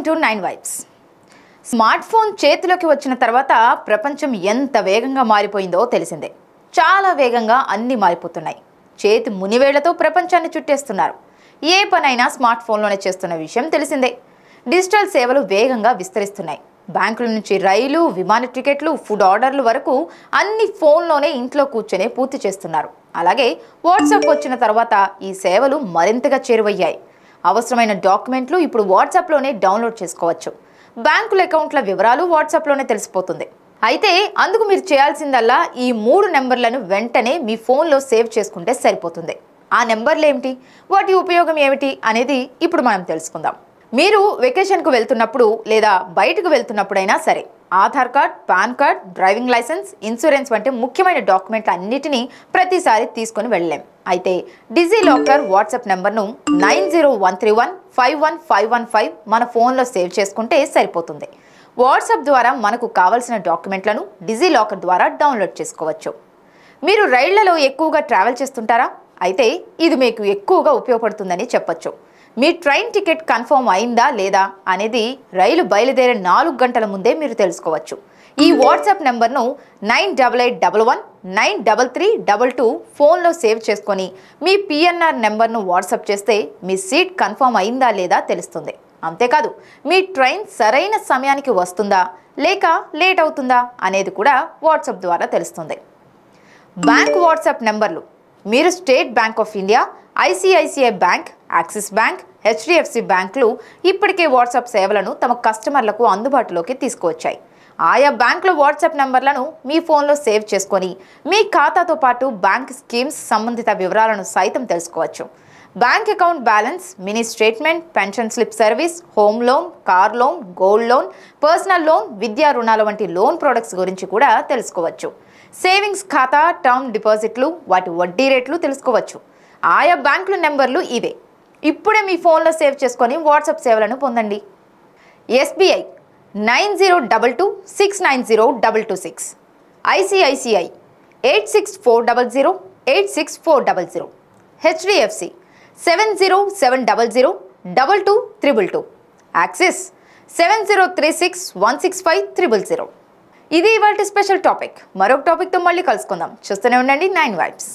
welcome to nine vibes smart phone చేతిలోకి వచ్చిన తర్వాత ప్రపంచం ఎంత వేగంగా మారిపోయిందో తెలిసిందే చాలా వేగంగా అన్నీ మారిపోతున్నాయి చేతి మునివేళ్లతో ప్రపంచాన్ని చుట్టేస్తున్నారు ఏ పనైనా స్మార్ట్ ఫోన్లోనే చేస్తున్న విషయం తెలిసిందే డిజిటల్ సేవలు వేగంగా విస్తరిస్తున్నాయి బ్యాంకుల నుంచి రైలు విమాన టికెట్లు ఫుడ్ ఆర్డర్లు వరకు అన్ని ఫోన్లోనే ఇంట్లో కూర్చొనే పూర్తి చేస్తున్నారు అలాగే వాట్సాప్ వచ్చిన తర్వాత ఈ సేవలు మరింతగా చేరువయ్యాయి అవసరమైన డాక్యుమెంట్లు ఇప్పుడు వాట్సాప్లోనే డౌన్లోడ్ చేసుకోవచ్చు బ్యాంకుల అకౌంట్ల వివరాలు వాట్సాప్లోనే తెలిసిపోతుంది అయితే అందుకు మీరు చేయాల్సిందల్లా ఈ మూడు నెంబర్లను వెంటనే మీ ఫోన్లో సేవ్ చేసుకుంటే సరిపోతుంది ఆ నెంబర్లు ఏమిటి వాటి ఉపయోగం ఏమిటి అనేది ఇప్పుడు మనం తెలుసుకుందాం మీరు వెకేషన్కు వెళ్తున్నప్పుడు లేదా బయటకు వెళ్తున్నప్పుడైనా సరే Aadhaar card PAN card driving licence insurance వంటి ముఖ్యమైన డాక్యుమెంట్లు అన్నిటినీ ప్రతిసారి తీసుకొని వెళ్ళలేం అయితే డిజీ లాకర్ వాట్సాప్ నెంబర్ను nine zero one three one five one five one five మన ఫోన్లో సేవ్ చేసుకుంటే సరిపోతుంది వాట్సాప్ ద్వారా మనకు కావలసిన డాక్యుమెంట్లను డిజీ లాకర్ ద్వారా డౌన్లోడ్ చేసుకోవచ్చు మీరు రైళ్లలో ఎక్కువగా ట్రావెల్ చేస్తుంటారా అయితే ఇది మీకు ఎక్కువగా ఉపయోగపడుతుందని చెప్పచ్చు మీ ట్రైన్ టికెట్ కన్ఫర్మ్ అయిందా లేదా అనేది రైలు బయలుదేరే నాలుగు గంటల ముందే మీరు తెలుసుకోవచ్చు ఈ వాట్సాప్ నెంబర్ను nine double eight double one nine double three double two ఫోన్లో సేవ్ చేసుకొని మీ పిఎన్ఆర్ నెంబర్ను వాట్సాప్ చేస్తే మీ సీట్ కన్ఫర్మ్ అయిందా లేదా తెలుస్తుంది అంతేకాదు మీ ట్రైన్ సరైన సమయానికి వస్తుందా లేక లేట్ అవుతుందా అనేది కూడా వాట్సాప్ ద్వారా తెలుస్తుంది బ్యాంక్ వాట్సాప్ నెంబర్లు మీరు State Bank of India ICICI bank Axis bank HDFC బ్యాంకులు ఇప్పటికే వాట్సాప్ సేవలను తమ కస్టమర్లకు అందుబాటులోకి తీసుకువచ్చాయి ఆయా బ్యాంకుల వాట్సాప్ నెంబర్లను మీ ఫోన్లో సేవ్ చేసుకొని మీ ఖాతాతో పాటు బ్యాంక్ స్కీమ్స్ సంబంధిత వివరాలను సైతం తెలుసుకోవచ్చు bank account balance mini statement pension slip service home loan car loan gold loan personal loan విద్యా రుణాల వంటి లోన్ ప్రొడక్ట్స్ గురించి కూడా తెలుసుకోవచ్చు సేవింగ్స్ ఖాతా టర్మ్ డిపాజిట్లు వాటి వడ్డీ రేట్లు తెలుసుకోవచ్చు ఆయా బ్యాంకుల నెంబర్లు ఇవే ఇప్పుడే మీ ఫోన్లో సేవ్ చేసుకొని వాట్సాప్ సేవలను పొందండి SBI nine zero double two six nine zero double two six ICICI eight six four double zero eight six four double zero HDFC seven zero seven double zero double two triple two Axis seven zero three six one six five triple zero ఇది ఇవాళ special topic మరొక టాపిక్తో మళ్ళీ కలుసుకుందాం చూస్తూనే ఉండండి nine vibes